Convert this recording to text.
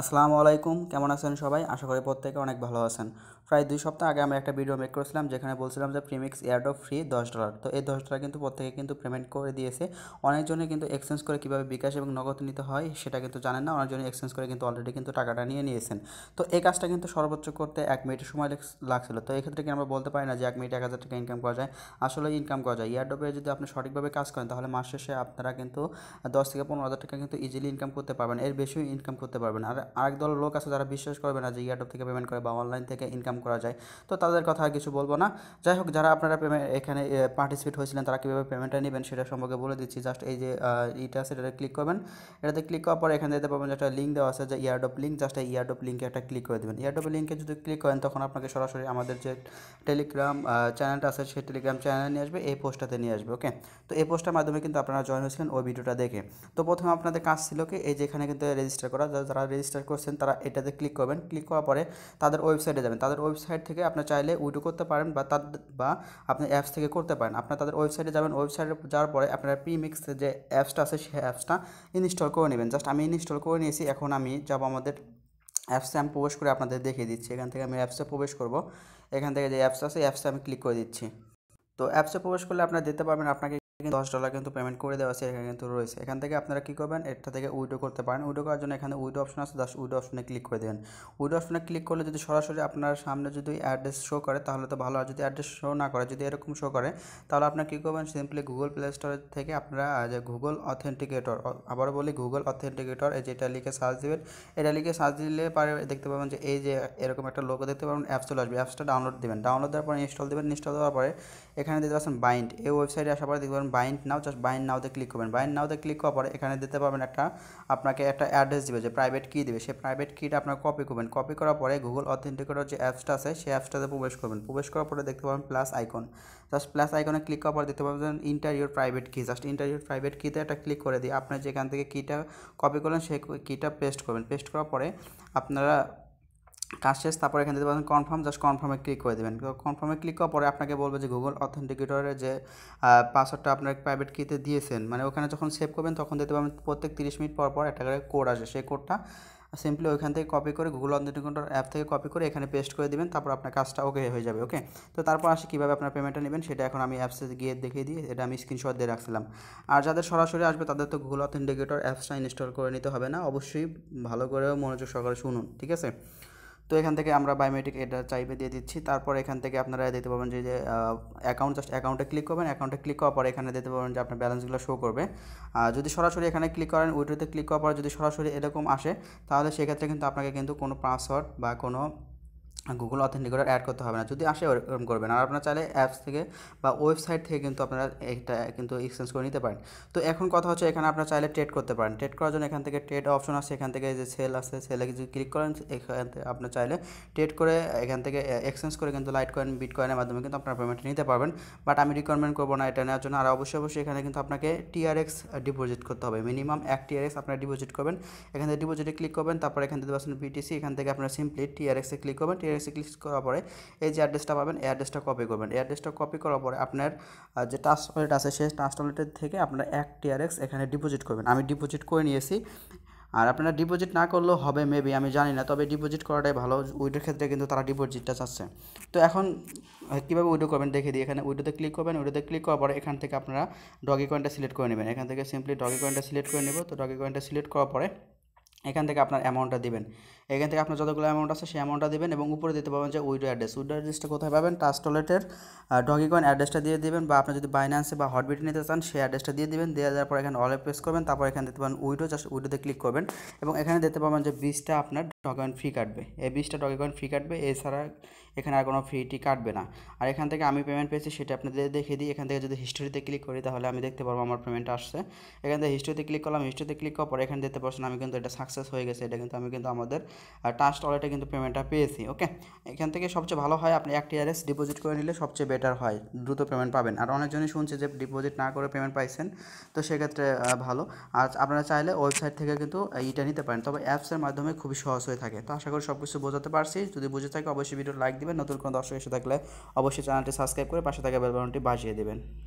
আসসালামু আলাইকুম কেমন আছেন সবাই আশা করি প্রত্যেকে অনেক ভালো আছেন প্রায় দুই সপ্তাহ আগে আমরা একটা ভিডিও মেক করেছিলাম যেখানে বলছিলাম যে প্রিমিক্স এয়ারড্রপ ফ্রি দশ ডলার তো এই দশ ডলার কিন্তু প্রত্যেকে কিন্তু পেমেন্ট করে দিয়েছে অনেকজনে কিন্তু এক্সচেঞ্জ করে কীভাবে বিকাশ এবং নগদ নিতে হয় সেটা কিন্তু জানেন না অনেকজনে এক্সচেঞ্জ করে কিন্তু অলরেডি কিন্তু টাকাটা নিয়ে নিয়েছেন তো এই কাজটা কিন্তু সর্বোচ্চ করতে এক মিনিটের সময় লাগছিল তো এক্ষেত্রে কি আমরা বলতে পারি না যে এক মিনিটে এক হাজার টাকা ইনকাম করা যায় আসলে ইনকাম করা যায় এয়ারড্রপে যদি আপনি সঠিকভাবে কাজ করেন তাহলে মাস শেষে আপনারা কিন্তু দশ থেকে পনেরো হাজার টাকা কিন্তু ইজিলি ইনকাম করতে পারবেন এর বেশিও ইনকাম করতে পারবেন আর আরেক দল লোক আছে যারা বিশ্বাস করবে না যে এয়ারড্রপ থেকে পেমেন্ট করে বা অনলাইন থেকে ইনকাম করা যায় তো তাদের কথা আর কিছু বলবো না যাই হোক যারা আপনারা পেমেন্ট এখানে পার্টিসিপেট হয়েছিলেন তারা কীভাবে পেমেন্টটা নেবেন সেটা সম্পর্কে বলে দিচ্ছি জাস্ট এই যে ইটা আছে এটাতে ক্লিক করবেন এটাতে ক্লিক করার পর এখানে দেখতে পাবেন একটা লিঙ্ক দেওয়া আছে যে ইয়ারডপ লিঙ্ক জাস্ট এই ইয়ারডপ লিঙ্কে একটা ক্লিক করে দেবেন ইয়ারডপ লিঙ্কে যদি ক্লিক করেন তখন আপনাকে সরাসরি আমাদের যে টেলিগ্রাম চ্যানেলটা আছে সেই টেলিগ্রাম চ্যানেলে নিয়ে আসবে এই পোস্টটাতে নিয়ে আসবে ওকে তো এই পোস্টটার মাধ্যমে কিন্তু আপনারা জয়েন হয়েছিলেন ওই ভিডিওটা দেখে তো প্রথমে আপনাদের কাজ ছিল কি এই যেখানে কিন্তু রেজিস্টার করা যারা রেজিস্টার করছেন তারা এটাতে ক্লিক করবেন ক্লিক করার পরে তাদের ওয়েবসাইটে যাবেন তাদের ওয়েবসাইট থেকে আপনার চাইলে উইডো করতে পারেন বা তার বা আপনি অ্যাপস থেকে করতে পারেন আপনার তাদের ওয়েবসাইটে যাবেন ওয়েবসাইটে যাওয়ার পরে আপনারা প্রিমিক্স যে অ্যাপসটা আছে সেই অ্যাপসটা ইনস্টল করে নেবেন জাস্ট আমি ইনস্টল করে নিয়েছি এখন আমি যাবো আমাদের অ্যাপসে আমি প্রবেশ করে আপনাদের দেখিয়ে দিচ্ছি এখান থেকে আমি অ্যাপসে প্রবেশ করব এখান থেকে যে অ্যাপস আছে অ্যাপসে আমি ক্লিক করে দিচ্ছি তো অ্যাপসে প্রবেশ করলে আপনারা দেখতে পারবেন আপনাকে কিন্তু দশ ডলার কিন্তু পেমেন্ট করে দেওয়া সেখানে এখানে কিন্তু রয়েছে এখান থেকে আপনারা কী করবেন এটা থেকে উইডো করতে পারেন উইডো করার জন্য এখানে উইডো অপশন আছে দশ উইডো অপশনে ক্লিক করে দেবেন উইডো অপশনে ক্লিক করলে যদি সরাসরি আপনার সামনে যদি অ্যাড্রেস শো করে তাহলে তো ভালো আর যদি অ্যাড্রেস শো না করে যদি এরকম শো করে তাহলে আপনারা কী করবেন সিম্পলি গুগল প্লে স্টোর থেকে আপনারা যে গুগল অথেন্টিকেটর আবার বলি গুগল অথেন্টিকেটর এই যেটা লিখে সার্চ দেবেন এটা লিখে সার্চ দিলে পারে দেখতে পাবেন যে এই যে এরকম একটা লোক দেখতে পাবেন অ্যাপস চলে আসবে অ্যাপসটা ডাউনলোড দেবেন ডাউনলোড দেওয়ার পরে ইনস্টল দেবেন ইনস্টল দেওয়ার পরে এখানে দিতে পারছেন বাইন্ড এই ওয়েবসাইটে আসার পরে দেখবেন বাইন্ড নাও জাস্ট বাইন্ড নাওতে ক্লিক করবেন বাইন্ড নাওতে ক্লিক করার পরে এখানে দিতে পারবেন একটা আপনাকে একটা অ্যাড্রেস দিবে যে প্রাইভেট কী দিবে সেই প্রাইভেট কিটা আপনার কপি করবেন কপি করার পরে গুগল অথেন্টিকেটর যে অ্যাপসটা আছে সেই অ্যাপসটাতে প্রবেশ করবেন প্রবেশ করার পরে দেখতে পাবেন প্লাস আইকন জাস্ট প্লাস আইকনে ক্লিক করার পর দেখতে পাবেন enter your private key just enter your private কিতে একটা ক্লিক করে দিয়ে আপনি যেখান থেকে কিটা কপি করলেন সেই কিটা পেস্ট করবেন পেস্ট করার পরে আপনারা কাজ শেষ তারপর এখানে দিতে পারেন কনফার্ম জাস্ট কনফার্মে ক্লিক করে দেবেন কনফার্মে ক্লিক করার পরে আপনাকে বলবে যে গুগল অথেন্টিকেটরের যে পাসওয়ার্ডটা আপনার প্রাইভেট কিতে দিয়েছেন মানে ওখানে যখন সেভ করবেন তখন দিতে পারবেন প্রত্যেক তিরিশ মিনিট পর পর একটা করে কোড আসে সেই কোডটা সিম্পলি ওইখান থেকে কপি করে গুগল অথেন্টিকেটর অ্যাপ থেকে কপি করে এখানে পেস্ট করে দেবেন তারপর আপনার কাজটা ওকে হয়ে যাবে ওকে তো তারপর আসে কীভাবে আপনার পেমেন্টটা নেবেন সেটা এখন আমি অ্যাপসে গিয়ে দেখিয়ে দিই এটা আমি স্ক্রিনশট দিয়ে রাখছিলাম আর যাদের সরাসরি আসবে তাদের তো গুগল অথেন্টিকেটর অ্যাপসটা ইনস্টল করে নিতে হবে না অবশ্যই ভালো করে মনোযোগ সহকারে শুনুন ঠিক আছে তো এখান থেকে আমরা বায়োমেট্রিক এটা চাইবে দিয়ে দিচ্ছি তারপর এখান থেকে আপনারা দিতে পারবেন যে অ্যাকাউন্ট জাস্ট অ্যাকাউন্টে ক্লিক করবেন অ্যাকাউন্টে ক্লিক করার পর এখানে দিতে পারবেন যে আপনার ব্যালেন্সগুলো শো করবে যদি সরাসরি এখানে ক্লিক করেন উইডোতে ক্লিক করার পর যদি সরাসরি এরকম আসে তাহলে সেক্ষেত্রে কিন্তু আপনাকে কিন্তু কোনো পাসওয়ার্ড বা কোনো গুগল অথেন্টিকেটর অ্যাড করতে হবে না যদি আসে ওরকম করবেন আর আপনারা চাইলে অ্যাপস থেকে বা ওয়েবসাইট থেকে কিন্তু আপনারা এটা কিন্তু এক্সচেঞ্জ করে নিতে পারেন তো এখন কথা হচ্ছে এখানে আপনারা চাইলে ট্রেড করতে পারেন ট্রেড করার জন্য এখান থেকে ট্রেড অপশন আছে এখান থেকে যে সেল আছে সেলে যদি ক্লিক করেন এখান থেকে আপনার চাইলে ট্রেড করে এখান থেকে এক্সচেঞ্জ করে কিন্তু লাইট কয়েন বিট কয়েনের মাধ্যমে কিন্তু আপনার পেমেন্ট নিতে পারবেন বাট আমি রিকমেন্ড করবো না এটা নেওয়ার জন্য আর অবশ্যই অবশ্যই এখানে কিন্তু আপনাকে টিআরএক্স ডিপোজিট করতে হবে মিনিমাম এক টিআরএক্স আপনার ডিপোজিট করবেন এখান থেকে ডিপোজিটে ক্লিক করবেন তারপর এখান থেকে বিটিসি এখান থেকে আপনারা সিম্পলি টিআরএক্সে ক্লিক করবেন এসে ক্লিক করার পরে এই যে অ্যাড্রেসটা পাবেন এই অ্যাড্রেসটা কপি করবেন এই অ্যাড্রেসটা কপি করার পরে আপনার যে টাস্ক ওয়ালেট আছে সেই টাস্ক থেকে আপনার এক টিআরএক্স এখানে ডিপোজিট করবেন আমি ডিপোজিট করে নিয়েছি আর আপনারা ডিপোজিট না করলেও হবে মেবি আমি জানি না তবে ডিপোজিট করাটাই ভালো উইডোর ক্ষেত্রে কিন্তু তারা ডিপোজিটটা চাচ্ছে তো এখন কীভাবে উইডো করবেন দেখে দিই এখানে উইডোতে ক্লিক করবেন উইডোতে ক্লিক করার পরে এখান থেকে আপনারা ডগি কয়েনটা সিলেক্ট করে নেবেন এখান থেকে সিম্পলি ডগি কয়েনটা সিলেক্ট করে নেব তো ডগি কয়েনটা সিলেক্ট করার পরে এখান থেকে আপনার অ্যামাউন্টটা দেবেন এখান থেকে আপনার যতগুলো অ্যামাউন্ট আছে সেই অ্যামাউন্টটা দেবেন এবং উপরে দিতে পারবেন যে উইডো অ্যাড্রেস উইডো অ্যাড্রেসটা কোথায় পাবেন টাস্ট টলেটের ডগি কয়েন অ্যাড্রেসটা দিয়ে দেবেন বা আপনি যদি বাইন্যান্সে বা হটবিট নিতে চান সেই অ্যাড্রেসটা দিয়ে দেবেন দিয়ে দেওয়ার পর এখানে অলে প্রেস করবেন তারপর এখানে দিতে পাবেন উইডো জাস্ট উইডোতে ক্লিক করবেন এবং এখানে দেখতে পাবেন যে বীজটা আপনার টকেন ফ্রি কাটবে এই বিশটা টক কয়েন ফ্রি কাটবে এছাড়া এখানে আর কোনো ফ্রিটি কাটবে না আর এখান থেকে আমি পেমেন্ট পেয়েছি সেটা আপনাদের দেখিয়ে দিই এখান থেকে যদি হিস্টোরিতে ক্লিক করি তাহলে আমি দেখতে পারবো আমার পেমেন্ট আসছে এখান থেকে হিস্ট্রিতে ক্লিক করলাম হিস্ট্রিতে ক্লিক করার পর এখানে দেখতে পারছেন আমি কিন্তু এটা সাকসেস হয়ে গেছে এটা কিন্তু আমি কিন্তু আমাদের টাস্ট অলেটে কিন্তু পেমেন্টটা পেয়েছি ওকে এখান থেকে সবচেয়ে ভালো হয় আপনি এক টিআরএস ডিপোজিট করে নিলে সবচেয়ে বেটার হয় দ্রুত পেমেন্ট পাবেন আর অনেকজনই শুনছে যে ডিপোজিট না করে পেমেন্ট পাইছেন তো সেক্ষেত্রে ভালো আর আপনারা চাইলে ওয়েবসাইট থেকে কিন্তু এইটা নিতে পারেন তবে অ্যাপসের মাধ্যমে খুবই সহজ হয়ে থাকে তো আশা করি সব কিছু বোঝাতে পারছি যদি বুঝে থাকে অবশ্যই ভিডিও লাইক দিবেন নতুন কোনো দর্শক এসে থাকলে অবশ্যই চ্যানেলটি সাবস্ক্রাইব করে পাশে থাকা বেলবাউনটি বাজিয়ে দেবেন